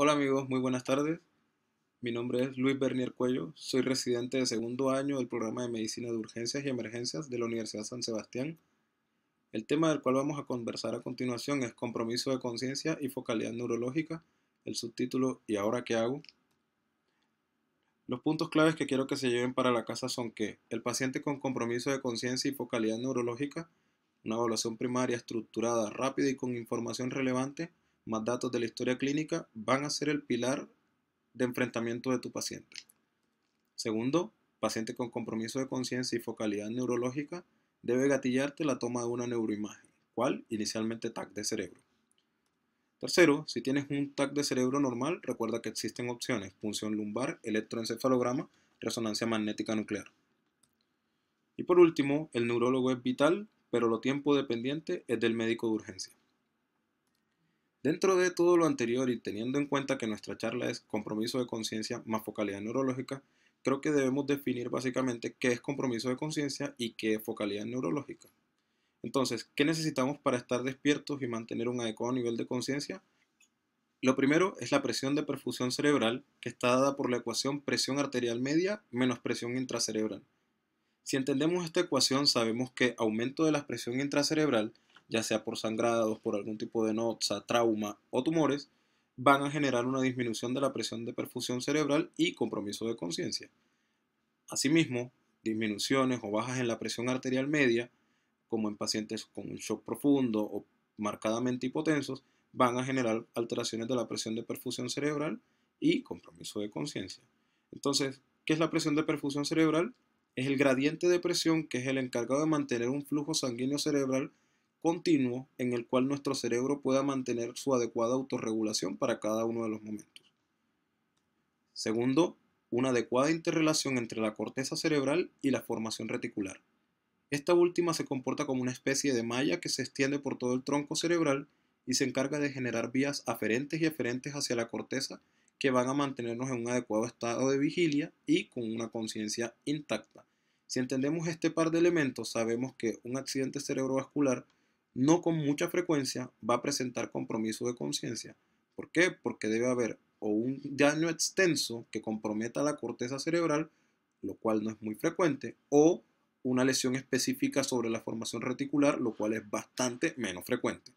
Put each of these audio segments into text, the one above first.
Hola amigos, muy buenas tardes. Mi nombre es Luis Bernier Cuello, soy residente de segundo año del programa de Medicina de Urgencias y Emergencias de la Universidad San Sebastián. El tema del cual vamos a conversar a continuación es compromiso de conciencia y focalidad neurológica, el subtítulo ¿Y ahora qué hago? Los puntos claves que quiero que se lleven para la casa son que el paciente con compromiso de conciencia y focalidad neurológica, una evaluación primaria estructurada, rápida y con información relevante, más datos de la historia clínica van a ser el pilar de enfrentamiento de tu paciente. Segundo, paciente con compromiso de conciencia y focalidad neurológica debe gatillarte la toma de una neuroimagen, cual inicialmente TAC de cerebro. Tercero, si tienes un TAC de cerebro normal, recuerda que existen opciones, punción lumbar, electroencefalograma, resonancia magnética nuclear. Y por último, el neurólogo es vital, pero lo tiempo dependiente es del médico de urgencia. Dentro de todo lo anterior y teniendo en cuenta que nuestra charla es compromiso de conciencia más focalidad neurológica, creo que debemos definir básicamente qué es compromiso de conciencia y qué es focalidad neurológica. Entonces, ¿qué necesitamos para estar despiertos y mantener un adecuado nivel de conciencia? Lo primero es la presión de perfusión cerebral, que está dada por la ecuación presión arterial media menos presión intracerebral. Si entendemos esta ecuación, sabemos que aumento de la presión intracerebral ya sea por sangrados, por algún tipo de noza, trauma o tumores, van a generar una disminución de la presión de perfusión cerebral y compromiso de conciencia. Asimismo, disminuciones o bajas en la presión arterial media, como en pacientes con un shock profundo o marcadamente hipotensos, van a generar alteraciones de la presión de perfusión cerebral y compromiso de conciencia. Entonces, ¿qué es la presión de perfusión cerebral? Es el gradiente de presión que es el encargado de mantener un flujo sanguíneo cerebral continuo en el cual nuestro cerebro pueda mantener su adecuada autorregulación para cada uno de los momentos. Segundo, una adecuada interrelación entre la corteza cerebral y la formación reticular. Esta última se comporta como una especie de malla que se extiende por todo el tronco cerebral y se encarga de generar vías aferentes y eferentes hacia la corteza que van a mantenernos en un adecuado estado de vigilia y con una conciencia intacta. Si entendemos este par de elementos, sabemos que un accidente cerebrovascular no con mucha frecuencia va a presentar compromiso de conciencia. ¿Por qué? Porque debe haber o un daño extenso que comprometa la corteza cerebral, lo cual no es muy frecuente, o una lesión específica sobre la formación reticular, lo cual es bastante menos frecuente.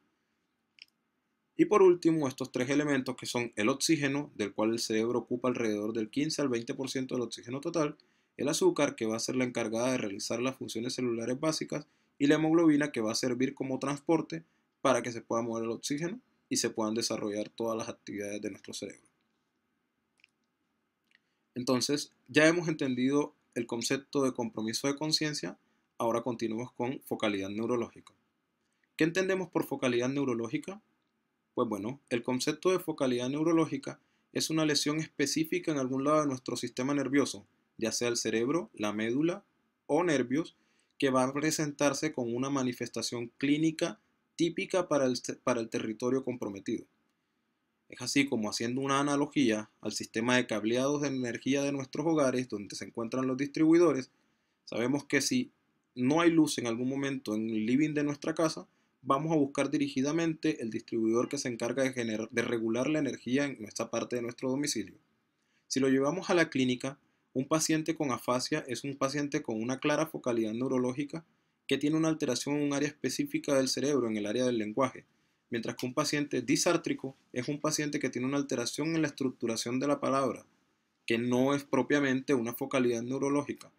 Y por último, estos tres elementos que son el oxígeno, del cual el cerebro ocupa alrededor del 15 al 20% del oxígeno total, el azúcar, que va a ser la encargada de realizar las funciones celulares básicas, y la hemoglobina que va a servir como transporte para que se pueda mover el oxígeno y se puedan desarrollar todas las actividades de nuestro cerebro. Entonces, ya hemos entendido el concepto de compromiso de conciencia, ahora continuamos con focalidad neurológica. ¿Qué entendemos por focalidad neurológica? Pues bueno, el concepto de focalidad neurológica es una lesión específica en algún lado de nuestro sistema nervioso, ya sea el cerebro, la médula o nervios, que va a presentarse con una manifestación clínica típica para el, para el territorio comprometido. Es así como haciendo una analogía al sistema de cableados de energía de nuestros hogares, donde se encuentran los distribuidores, sabemos que si no hay luz en algún momento en el living de nuestra casa, vamos a buscar dirigidamente el distribuidor que se encarga de, de regular la energía en esta parte de nuestro domicilio. Si lo llevamos a la clínica, un paciente con afasia es un paciente con una clara focalidad neurológica que tiene una alteración en un área específica del cerebro, en el área del lenguaje, mientras que un paciente disártrico es un paciente que tiene una alteración en la estructuración de la palabra, que no es propiamente una focalidad neurológica.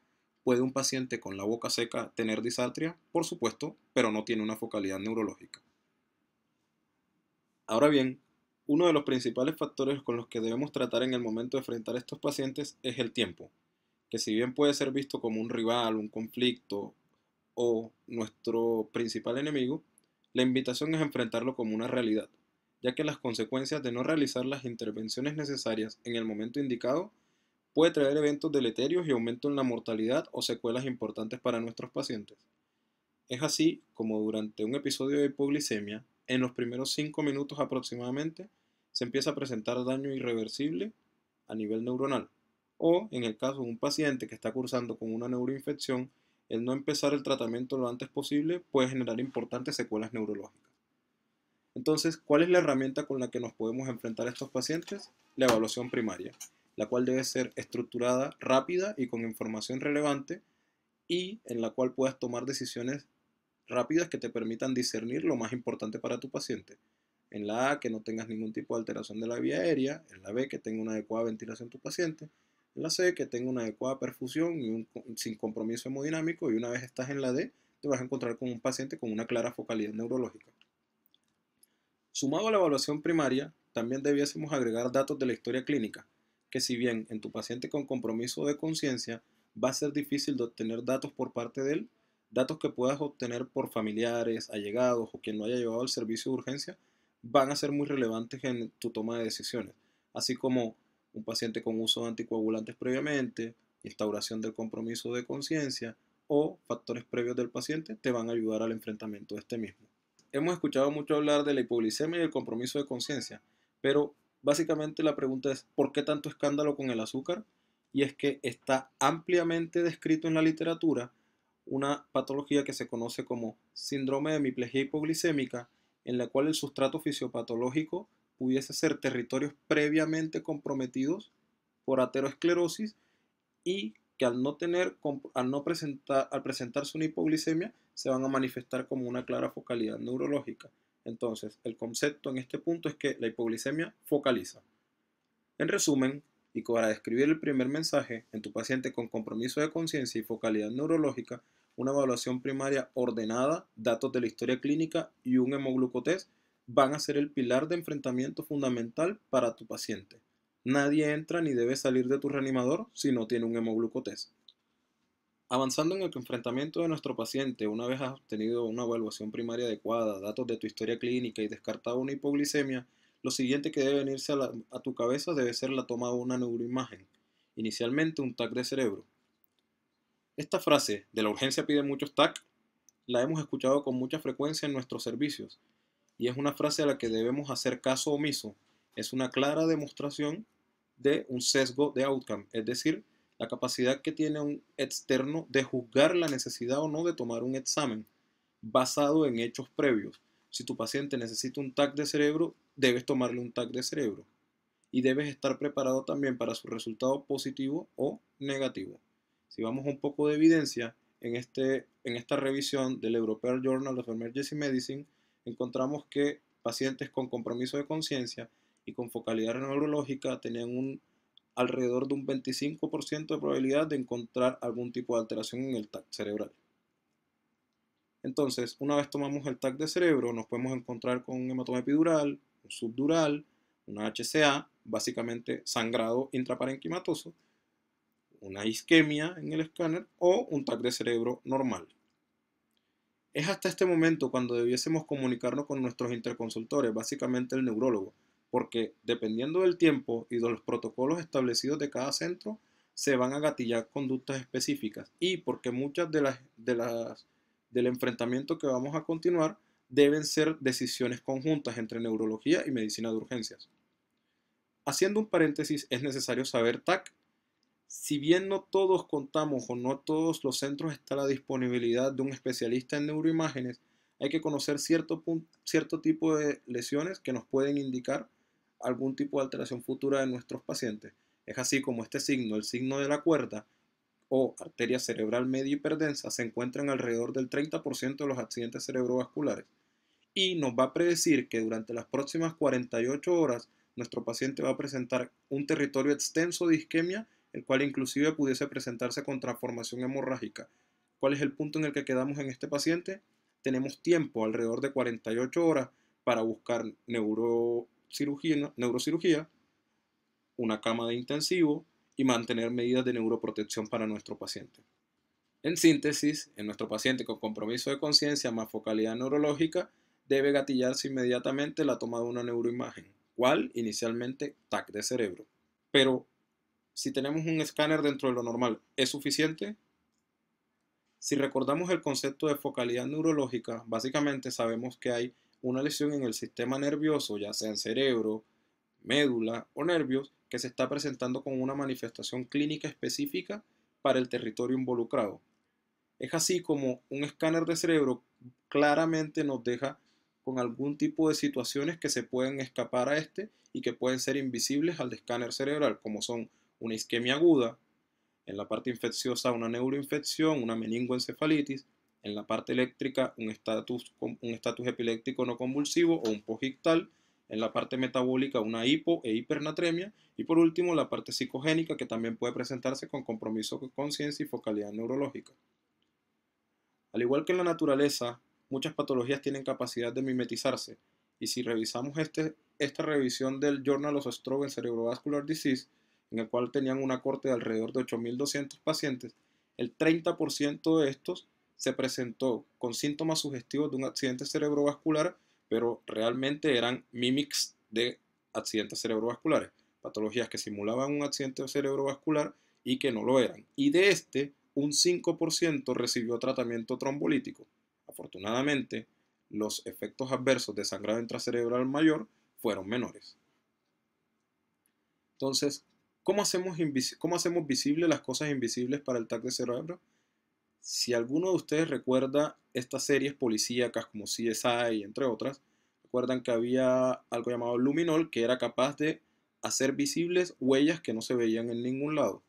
¿Puede un paciente con la boca seca tener disartria? Por supuesto, pero no tiene una focalidad neurológica. Ahora bien, uno de los principales factores con los que debemos tratar en el momento de enfrentar a estos pacientes es el tiempo, que si bien puede ser visto como un rival, un conflicto o nuestro principal enemigo, la invitación es enfrentarlo como una realidad, ya que las consecuencias de no realizar las intervenciones necesarias en el momento indicado puede traer eventos deleterios y aumento en la mortalidad o secuelas importantes para nuestros pacientes. Es así como durante un episodio de hipoglicemia, en los primeros cinco minutos aproximadamente se empieza a presentar daño irreversible a nivel neuronal. O en el caso de un paciente que está cursando con una neuroinfección, el no empezar el tratamiento lo antes posible puede generar importantes secuelas neurológicas. Entonces, ¿cuál es la herramienta con la que nos podemos enfrentar a estos pacientes? La evaluación primaria, la cual debe ser estructurada, rápida y con información relevante y en la cual puedas tomar decisiones rápidas que te permitan discernir lo más importante para tu paciente. En la A, que no tengas ningún tipo de alteración de la vía aérea. En la B, que tenga una adecuada ventilación tu paciente. En la C, que tenga una adecuada perfusión y sin compromiso hemodinámico. Y una vez estás en la D, te vas a encontrar con un paciente con una clara focalidad neurológica. Sumado a la evaluación primaria, también debiésemos agregar datos de la historia clínica, que si bien en tu paciente con compromiso de conciencia va a ser difícil de obtener datos por parte de él, datos que puedas obtener por familiares, allegados o quien no haya llevado al servicio de urgencia van a ser muy relevantes en tu toma de decisiones, así como un paciente con uso de anticoagulantes previamente, instauración del compromiso de conciencia o factores previos del paciente te van a ayudar al enfrentamiento de este mismo. Hemos escuchado mucho hablar de la hipoglicemia y el compromiso de conciencia, pero básicamente la pregunta es ¿por qué tanto escándalo con el azúcar? Y es que está ampliamente descrito en la literatura una patología que se conoce como síndrome de hemiplegia hipoglicémica, en la cual el sustrato fisiopatológico pudiese ser territorios previamente comprometidos por ateroesclerosis y que al no, tener, al no presentar, al presentarse una hipoglicemia se van a manifestar como una clara focalidad neurológica. Entonces, el concepto en este punto es que la hipoglicemia focaliza. En resumen, y para describir el primer mensaje en tu paciente con compromiso de conciencia y focalidad neurológica, una evaluación primaria ordenada, datos de la historia clínica y un hemoglucotés van a ser el pilar de enfrentamiento fundamental para tu paciente. Nadie entra ni debe salir de tu reanimador si no tiene un hemoglucotés. Avanzando en el enfrentamiento de nuestro paciente, una vez has obtenido una evaluación primaria adecuada, datos de tu historia clínica y descartado una hipoglicemia, lo siguiente que debe venirse a, tu cabeza debe ser la toma de una neuroimagen, inicialmente un TAC de cerebro. Esta frase, de la urgencia pide muchos TAC, la hemos escuchado con mucha frecuencia en nuestros servicios, y es una frase a la que debemos hacer caso omiso. Es una clara demostración de un sesgo de outcome, es decir, la capacidad que tiene un externo de juzgar la necesidad o no de tomar un examen basado en hechos previos. Si tu paciente necesita un TAC de cerebro, debes tomarle un TAC de cerebro y debes estar preparado también para su resultado positivo o negativo. Si vamos un poco de evidencia, en, este, en esta revisión del European Journal of Emergency Medicine encontramos que pacientes con compromiso de conciencia y con focalidad neurológica tenían un alrededor de un 25% de probabilidad de encontrar algún tipo de alteración en el TAC cerebral. Entonces, una vez tomamos el tag de cerebro, nos podemos encontrar con un hematoma epidural, un subdural, una HCA, básicamente sangrado intraparenquimatoso, una isquemia en el escáner o un tag de cerebro normal. Es hasta este momento cuando debiésemos comunicarnos con nuestros interconsultores, básicamente el neurólogo, porque dependiendo del tiempo y de los protocolos establecidos de cada centro, se van a gatillar conductas específicas y porque muchas de las, de las del enfrentamiento que vamos a continuar deben ser decisiones conjuntas entre neurología y medicina de urgencias. Haciendo un paréntesis, es necesario saber TAC. Si bien no todos contamos o no todos los centros está la disponibilidad de un especialista en neuroimágenes, hay que conocer cierto, cierto tipo de lesiones que nos pueden indicar algún tipo de alteración futura de nuestros pacientes. Es así como este signo, el signo de la cuerda, o arteria cerebral media hiperdensa se encuentran alrededor del 30% de los accidentes cerebrovasculares y nos va a predecir que durante las próximas 48 horas nuestro paciente va a presentar un territorio extenso de isquemia, el cual inclusive pudiese presentarse con transformación hemorrágica. ¿Cuál es el punto en el que quedamos en este paciente? Tenemos tiempo, alrededor de 48 horas, para buscar neurocirugía, neurocirugía una cama de intensivo, y mantener medidas de neuroprotección para nuestro paciente. En síntesis, en nuestro paciente con compromiso de conciencia más focalidad neurológica, debe gatillarse inmediatamente la toma de una neuroimagen, cual inicialmente TAC de cerebro. Pero, si tenemos un escáner dentro de lo normal, ¿es suficiente? Si recordamos el concepto de focalidad neurológica, básicamente sabemos que hay una lesión en el sistema nervioso, ya sea en cerebro, médula o nervios, que se está presentando con una manifestación clínica específica para el territorio involucrado. Es así como un escáner de cerebro claramente nos deja con algún tipo de situaciones que se pueden escapar a este y que pueden ser invisibles al escáner cerebral, como son una isquemia aguda, en la parte infecciosa una neuroinfección, una meningoencefalitis, en la parte eléctrica un estatus un estatus epiléptico no convulsivo o un postictal en la parte metabólica una hipo e hipernatremia y por último la parte psicogénica que también puede presentarse con compromiso con conciencia y focalidad neurológica. Al igual que en la naturaleza, muchas patologías tienen capacidad de mimetizarse y si revisamos este, esta revisión del Journal of Stroke and Cerebrovascular Disease, en el cual tenían una corte de alrededor de 8.200 pacientes, el 30% de estos se presentó con síntomas sugestivos de un accidente cerebrovascular pero realmente eran mimics de accidentes cerebrovasculares, patologías que simulaban un accidente cerebrovascular y que no lo eran. Y de este, un 5% recibió tratamiento trombolítico. Afortunadamente, los efectos adversos de sangrado intracerebral mayor fueron menores. Entonces, ¿cómo hacemos, visibles las cosas invisibles para el TAC de cerebro? Si alguno de ustedes recuerda estas series policíacas como CSI, entre otras, recuerdan que había algo llamado luminol que era capaz de hacer visibles huellas que no se veían en ningún lado.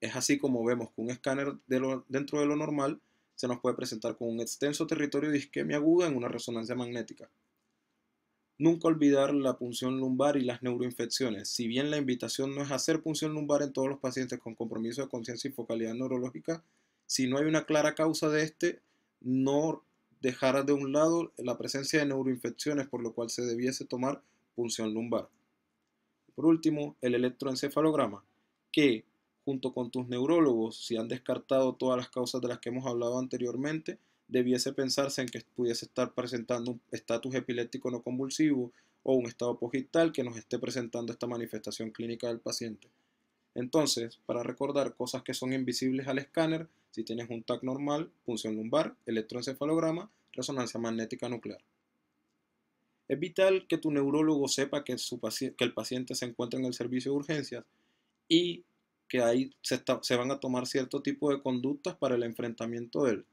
Es así como vemos que un escáner dentro de lo normal se nos puede presentar con un extenso territorio de isquemia aguda en una resonancia magnética. Nunca olvidar la punción lumbar y las neuroinfecciones. Si bien la invitación no es hacer punción lumbar en todos los pacientes con compromiso de conciencia y focalidad neurológica, si no hay una clara causa de este, no dejara de un lado la presencia de neuroinfecciones, por lo cual se debiese tomar punción lumbar. Por último, el electroencefalograma, que junto con tus neurólogos, si han descartado todas las causas de las que hemos hablado anteriormente, debiese pensarse en que pudiese estar presentando un estatus epiléptico no convulsivo o un estado postital que nos esté presentando esta manifestación clínica del paciente. Entonces, para recordar cosas que son invisibles al escáner, si tienes un TAC normal, función lumbar, electroencefalograma, resonancia magnética nuclear. Es vital que tu neurólogo sepa que, el paciente se encuentra en el servicio de urgencias y que ahí se, van a tomar cierto tipo de conductas para el enfrentamiento de él.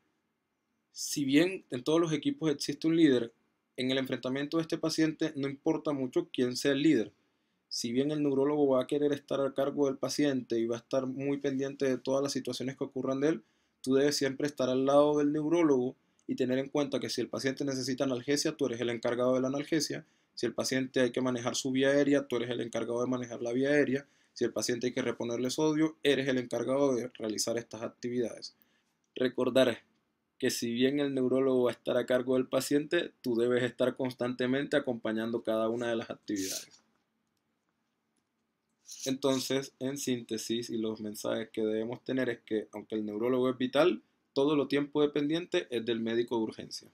Si bien en todos los equipos existe un líder, en el enfrentamiento de este paciente no importa mucho quién sea el líder si bien el neurólogo va a querer estar a cargo del paciente y va a estar muy pendiente de todas las situaciones que ocurran de él, tú debes siempre estar al lado del neurólogo y tener en cuenta que si el paciente necesita analgesia, tú eres el encargado de la analgesia. Si el paciente hay que manejar su vía aérea, tú eres el encargado de manejar la vía aérea. Si el paciente hay que reponerle sodio, eres el encargado de realizar estas actividades. Recordar que si bien el neurólogo va a estar a cargo del paciente, tú debes estar constantemente acompañando cada una de las actividades. Entonces, en síntesis y los mensajes que debemos tener es que, aunque el neurólogo es vital, todo lo tiempo dependiente es del médico de urgencia.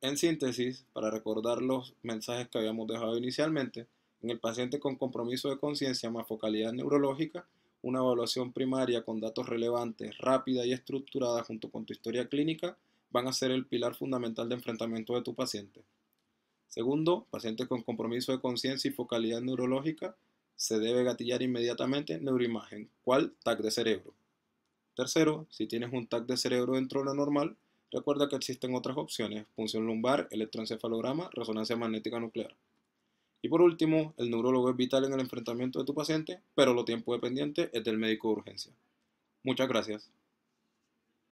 En síntesis, para recordar los mensajes que habíamos dejado inicialmente, en el paciente con compromiso de conciencia más focalidad neurológica, una evaluación primaria con datos relevantes, rápida y estructurada junto con tu historia clínica van a ser el pilar fundamental de enfrentamiento de tu paciente. Segundo, pacientes con compromiso de conciencia y focalidad neurológica, se debe gatillar inmediatamente neuroimagen, cuál TAC de cerebro. Tercero, si tienes un TAC de cerebro dentro de lo normal, recuerda que existen otras opciones, función lumbar, electroencefalograma, resonancia magnética nuclear. Y por último, el neurólogo es vital en el enfrentamiento de tu paciente, pero lo tiempo dependiente es del médico de urgencia. Muchas gracias.